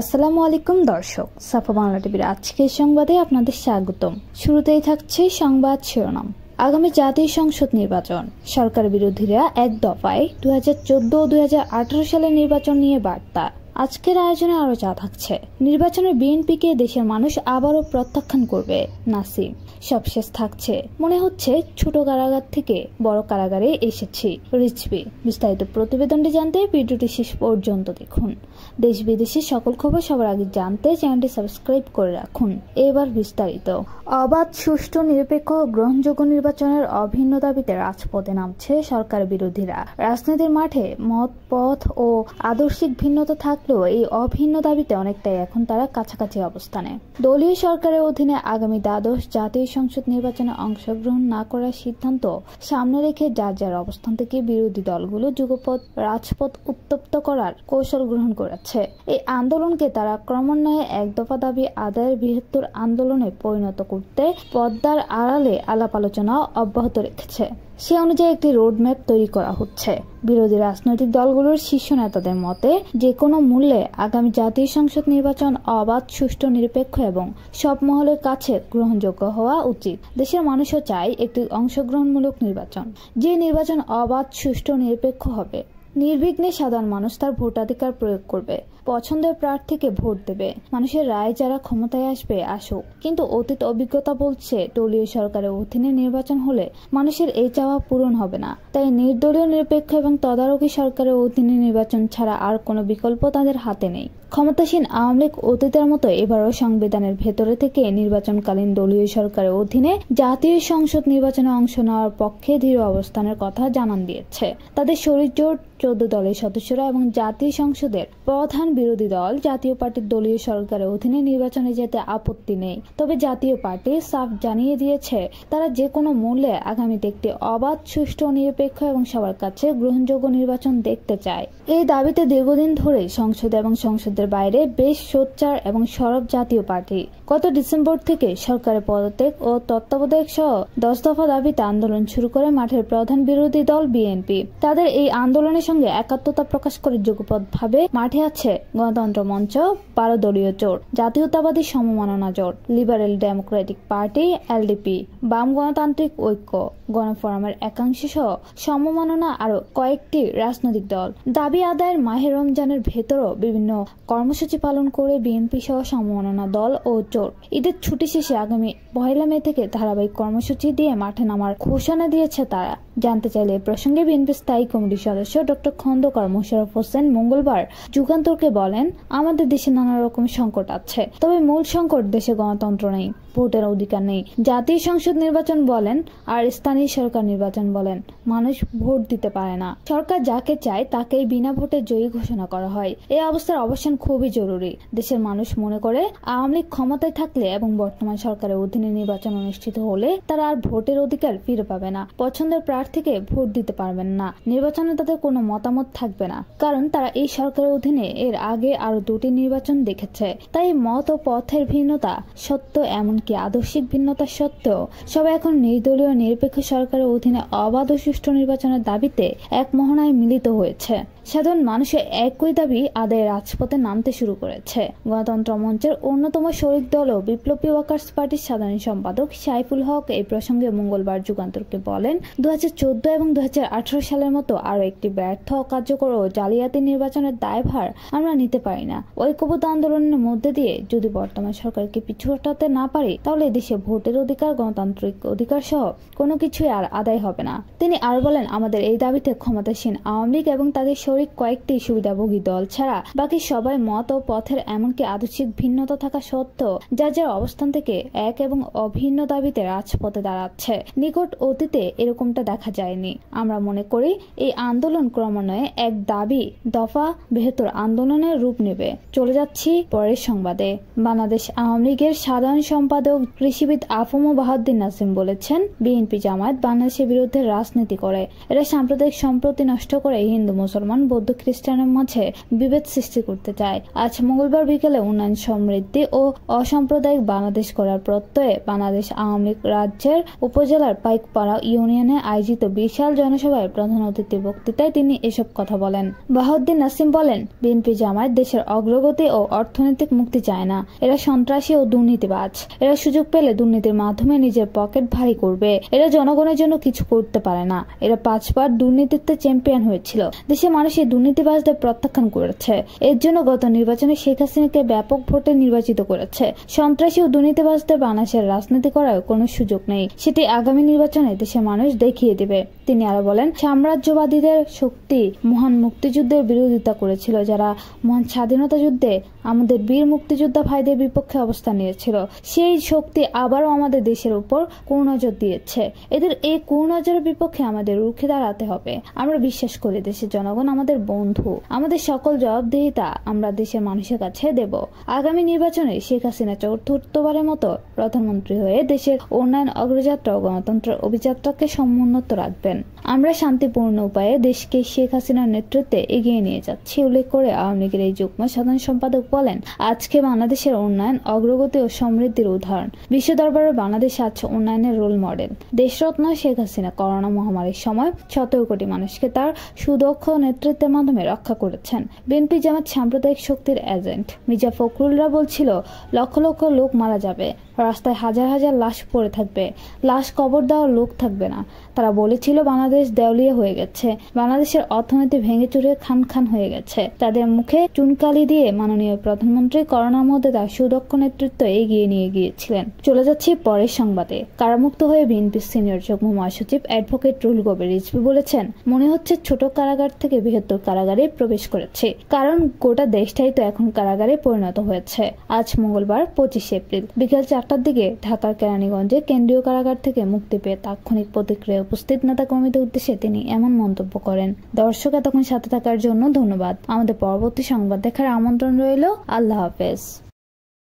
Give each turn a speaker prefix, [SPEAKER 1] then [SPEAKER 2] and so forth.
[SPEAKER 1] আসসালামু আলাইকুম দর্শক সাফা বাংলা টিভির আজকের সংবাদে আপনাদের স্বাগতম শুরুতেই থাকছে সংবাদ শিরোনাম আগামী জাতীয় সংসদ নির্বাচন সরকার বিরোধীরা এক দফায় দু হাজার চোদ্দ দু সালের নির্বাচন নিয়ে বার্তা আজকের আয়োজনে আরও যা থাকছে নির্বাচনে বিএনপিকে দেশের মানুষ আবারও প্রত্যাখ্যান করবে নাসিম সবশেষ থাকছে মনে হচ্ছে ছোট কারাগার থেকে বড় কারাগারে এসেছি রিচবি বিস্তারিত প্রতিবেদনটি জানতে ভিডিওটি শেষ পর্যন্ত দেখুন দেশ বিদেশের সকল খবর সবার আগে জানতে চ্যানেলটি সাবস্ক্রাইব করে রাখুন এবার বিস্তারিত অবাধ সুষ্ঠু নিরপেক্ষ গ্রহণযোগ্য নির্বাচনের অভিন্ন দাবিতে রাজপথে নামছে সরকার বিরোধীরা রাজনীতির মাঠে মত পথ ও আদর্শিক ভিন্নতা থাক থাকলেও এই অভিন্ন দাবিতে অনেকটাই এখন তারা কাছাকাছি অবস্থানে দলীয় সরকারের অধীনে আগামী দ্বাদশ জাতীয় সংসদ নির্বাচনে অংশগ্রহণ না করার সিদ্ধান্ত সামনে রেখে যার যার অবস্থান থেকে বিরোধী দলগুলো যুগপথ রাজপথ উত্তপ্ত করার কৌশল গ্রহণ করেছে এই আন্দোলনকে তারা ক্রমান্বয়ে এক দফা দাবি আদায়ের বৃহত্তর আন্দোলনে পরিণত করতে পদ্মার আড়ালে আলাপ আলোচনা অব্যাহত রেখেছে সে অনুযায়ী একটি রোডম্যাপ তৈরি করা হচ্ছে বিরোধী রাজনৈতিক দলগুলোর শীর্ষ নেতাদের মতে যে কোনো মূল্যে আগামী জাতীয় সংসদ নির্বাচন অবাধ সুষ্ঠু নিরপেক্ষ এবং সব মহলের কাছে গ্রহণযোগ্য হওয়া উচিত দেশের মানুষও চায় একটি অংশগ্রহণমূলক নির্বাচন যে নির্বাচন অবাধ সুষ্ঠু নিরপেক্ষ হবে নির্বিঘ্নে সাধারণ মানুষ তার ভোটাধিকার প্রয়োগ করবে পছন্দের প্রার্থীকে ভোট দেবে মানুষের রায় যারা ক্ষমতায় আসবে আসুক কিন্তু অতীত অভিজ্ঞতা বলছে দলীয় সরকারের অধীনে নির্বাচন হলে মানুষের এই চাওয়া পূরণ হবে না তাই নির্দলীয় নিরপেক্ষ এবং তদারকি সরকারের অধীনে নির্বাচন ছাড়া আর কোনো বিকল্প তাদের হাতে নেই ক্ষমতাসীন আওয়ামী লীগ অতীতের মতো এবারও সংবিধানের ভেতরে থেকে নির্বাচনকালীন দলীয় সরকারের অধীনে জাতীয় সংসদ নির্বাচনে অংশ নেওয়ার পক্ষে ধীর অবস্থানের কথা জানান দিয়েছে তাদের শরীর জোর চোদ্দ দলের সদস্যরা এবং জাতীয় সংসদের প্রধান বিরোধী দল জাতীয় পার্টির দলীয় সরকারের অধীনে নির্বাচনে যেতে আপত্তি নেই তবে জাতীয় পার্টি সাফ জানিয়ে দিয়েছে তারা যে কোনো মূল্যে আগামীতে একটি অবাধ সুষ্ঠু নিরপেক্ষ এবং সবার কাছে গ্রহণযোগ্য নির্বাচন দেখতে চায় এই দাবিতে দীর্ঘদিন ধরে সংসদ এবং সংসদের বাইরে বেশ সোচ্চার এবং সরব জাতীয় পার্টি গত ডিসেম্বর থেকে সরকারের পদত্যাগ ও তত্ত্বাবধায়ক সহ দশ দফা দাবিতে আন্দোলন শুরু করে মাঠের প্রধান বিরোধী দল বিএনপি তাদের এই আন্দোলনের সঙ্গে একাত্মতা প্রকাশ করে ভাবে মাঠে আছে গণতন্ত্র মঞ্চ বারো দলীয় জোট জাতীয়তাবাদী সমমাননা জোট লিবারেল ডেমোক্রেটিক পার্টি এলডিপি বাম গণতান্ত্রিক ঐক্য গণফোরামের একাংশ সহ সমমাননা আরও কয়েকটি রাজনৈতিক দল দাবি আদায়ের মাহের রমজানের ভেতরও বিভিন্ন কর্মসূচি পালন করে বিএনপি সহ সমমাননা দল ও চোর ঈদের ছুটি শেষে আগামী পহেলা মে থেকে ধারাবাহিক কর্মসূচি দিয়ে মাঠে নামার ঘোষণা দিয়েছে তারা জানতে চাইলে প্রসঙ্গে বিএনপি স্থায়ী কমিটির সদস্য ডক্টর খন্দকার মোশারফ হোসেন মঙ্গলবার যুগান্তরকে বলেন আমাদের দেশে নানা রকম সংকট আছে তবে মূল সংকট দেশে গণতন্ত্র নেই ভোটের অধিকার নেই জাতীয় সংসদ নির্বাচন বলেন আর স্থানীয় সরকার নির্বাচন বলেন মানুষ ভোট দিতে পারে না সরকার যাকে চায় তাকেই বিনা ভোটে জয়ী ঘোষণা করা হয় এই অবস্থার অবসান খুবই জরুরি দেশের মানুষ মনে করে আওয়ামী লীগ ক্ষমতায় থাকলে এবং বর্তমান সরকারের অধীনে নির্বাচন অনুষ্ঠিত হলে তারা আর ভোটের অধিকার ফিরে পাবে না পছন্দের প্রার্থী থেকে ভোট দিতে পারবেন না নির্বাচনে তাদের কোনো মতামত থাকবে না কারণ তারা এই সরকারের অধীনে এর আগে আরো দুটি নির্বাচন দেখেছে তাই মত ও পথের ভিন্নতা সত্য এমনকি আদর্শিক ভিন্নতা সত্ত্বেও সবাই এখন নির্দলীয় নিরপেক্ষ সরকারের অধীনে অবাধ সুষ্ঠু নির্বাচনের দাবিতে এক মহড়ায় মিলিত হয়েছে সাধারণ মানুষের একই দাবি আদায় রাজপথে নামতে শুরু করেছে গণতন্ত্র মঞ্চের অন্যতম শরিক দল ও বিপ্লবী ওয়ার্কার্স পার্টির সাধারণ সম্পাদক সাইফুল হক এই প্রসঙ্গে মঙ্গলবার যুগান্তরকে বলেন দু এবং দু সালের মতো আরও একটি ব্যর্থ অকার্যকর ও জালিয়াতি নির্বাচনের দায়ভার আমরা নিতে পারি না ঐক্যবদ্ধ আন্দোলনের মধ্যে দিয়ে যদি বর্তমান সরকারকে পিছু হটাতে না পারি তাহলে দেশে ভোটের অধিকার গণতান্ত্রিক অধিকার সহ কোনো কিছুই আর আদায় হবে না তিনি আর বলেন আমাদের এই দাবিতে ক্ষমতাসীন আওয়ামী লীগ এবং তাদের শরিক কয়েকটি সুবিধাভোগী দল ছাড়া বাকি সবাই মত ও পথের এমনকি আদর্শিক ভিন্নতা থাকা সত্ত্বেও যা যার অবস্থান থেকে এক এবং অভিন্ন দাবিতে রাজপথে দাঁড়াচ্ছে নিকট অতীতে এরকমটা দেখা যায়নি আমরা মনে করি এই আন্দোলন ক্রমান্বয়ে এক দাবি দফা বৃহত্তর আন্দোলনের রূপ নেবে চলে যাচ্ছি পরের সংবাদে বাংলাদেশ আওয়ামী লীগের সাধারণ সম্পাদক কৃষিবিদ আফম বাহাদ্দিন নাসিম বলেছেন বিএনপি জামায়াত বাংলাদেশের বিরুদ্ধে রাজনীতি করে এরা সাম্প্রদায়িক সম্প্রতি নষ্ট করে হিন্দু মুসলমান বৌদ্ধ খ্রিস্টানের মাঝে বিভেদ সৃষ্টি করতে চায় আজ মঙ্গলবার বিকেলে উন্নয়ন সমৃদ্ধি ও অসাম্প্রদায়িক বাংলাদেশ করার প্রত্যয়ে বাংলাদেশ আওয়ামী লীগ রাজ্যের উপজেলার পাইকপাড়া ইউনিয়নে আয়োজিত বিশাল জনসভায় প্রধান অতিথি বক্তৃতায় তিনি এসব কথা বলেন বাহাউদ্দিন নাসিম বলেন বিএনপি জামায়াত দেশের অগ্রগতি ও অর্থনৈতিক মুক্তি চায় না এরা সন্ত্রাসী ও দুর্নীতিবাজ এরা সুযোগ পেলে দুর্নীতির মাধ্যমে নিজের পকেট ভারী করবে এরা জনগণের জন্য কিছু করতে পারে না এরা পাঁচবার দুর্নীতিতে চ্যাম্পিয়ন হয়েছিল দেশের মানুষ সে দুর্নীতিবাজদের প্রত্যাখ্যান করেছে এর জন্য গত নির্বাচনে শেখ হাসিনাকে ব্যাপক ভোটে নির্বাচিত করেছে সন্ত্রাসী ও দুর্নীতিবাজদের বাংলাদেশের রাজনীতি করার কোনো সুযোগ নেই সেটি আগামী নির্বাচনে দেশের মানুষ দেখিয়ে দেবে তিনি আরো বলেন সাম্রাজ্যবাদীদের শক্তি মহান মুক্তিযুদ্ধের বিরোধিতা করেছিল যারা মহান স্বাধীনতা যুদ্ধে আমাদের বীর মুক্তিযোদ্ধা ভাইদের বিপক্ষে অবস্থান নিয়েছিল সেই শক্তি আবারও আমাদের দেশের উপর কুনজর দিয়েছে এদের এই কুনজরের বিপক্ষে আমাদের রুখে দাঁড়াতে হবে আমরা বিশ্বাস করি দেশের জনগণ আমাদের আমাদের বন্ধু আমাদের সকল জবাবদিহিতা আমরা দেশের মানুষের কাছে দেব আগামী নির্বাচনে শেখ হাসিনা চতুর্থবারের মতো প্রধানমন্ত্রী হয়ে দেশের উন্নয়ন অগ্রযাত্রা ও গণতন্ত্রের অভিযাত্রাকে সমুন্নত রাখবেন আমরা শান্তিপূর্ণ উপায়ে দেশকে শেখ হাসিনার নেতৃত্বে এগিয়ে নিয়ে যাচ্ছি উল্লেখ করে আওয়ামী লীগের এই যুগ্ম সাধারণ সম্পাদক বলেন আজকে বাংলাদেশের উন্নয়ন অগ্রগতি ও সমৃদ্ধির উদাহরণ বিশ্ব দরবারে বাংলাদেশ আজ উন্নয়নের role model Deshratna Sheikh Hasina corona মহামারীর সময় সতেরো কোটি মানুষকে তার সুদক্ষ নেতৃত্বের মাধ্যমে রক্ষা করেছেন বিএনপি জামাত সাম্প্রদায়িক শক্তির এজেন্ট মির্জা ফখরুলরা বলছিল লক্ষ লক্ষ লোক মারা যাবে রাস্তায় হাজার হাজার লাশ পড়ে থাকবে লাশ কবর দেওয়ার লোক থাকবে না তারা বলেছিল বাংলাদেশ দেউলিয়া হয়ে গেছে বাংলাদেশের অর্থনীতি ভেঙে চুরে খান খান হয়ে গেছে তাদের মুখে চুনকালি দিয়ে মাননীয় প্রধানমন্ত্রী করোনার মধ্যে তার সুদক্ষ নেতৃত্ব এগিয়ে নিয়ে গিয়েছিলেন চলে যাচ্ছি পরের সংবাদে কারামুক্ত হয়ে বিএনপি সিনিয়র যুগ্ম মহাসচিব অ্যাডভোকেট রুল গোবে রিজভি বলেছেন মনে হচ্ছে ছোট কারাগার থেকে বৃহত্তর কারাগারে প্রবেশ করেছে কারণ গোটা দেশটাই তো এখন কারাগারে পরিণত হয়েছে আজ মঙ্গলবার পঁচিশে এপ্রিল বিকেল চার চারটার দিকে ঢাকার কেরানীগঞ্জে কেন্দ্রীয় কারাগার থেকে মুক্তি পেয়ে তাৎক্ষণিক প্রতিক্রিয়া উপস্থিত নেতা কর্মীদের উদ্দেশ্যে তিনি এমন মন্তব্য করেন দর্শক এতক্ষণ সাথে থাকার জন্য ধন্যবাদ আমাদের পরবর্তী সংবাদ দেখার আমন্ত্রণ রইল আল্লাহ হাফেজ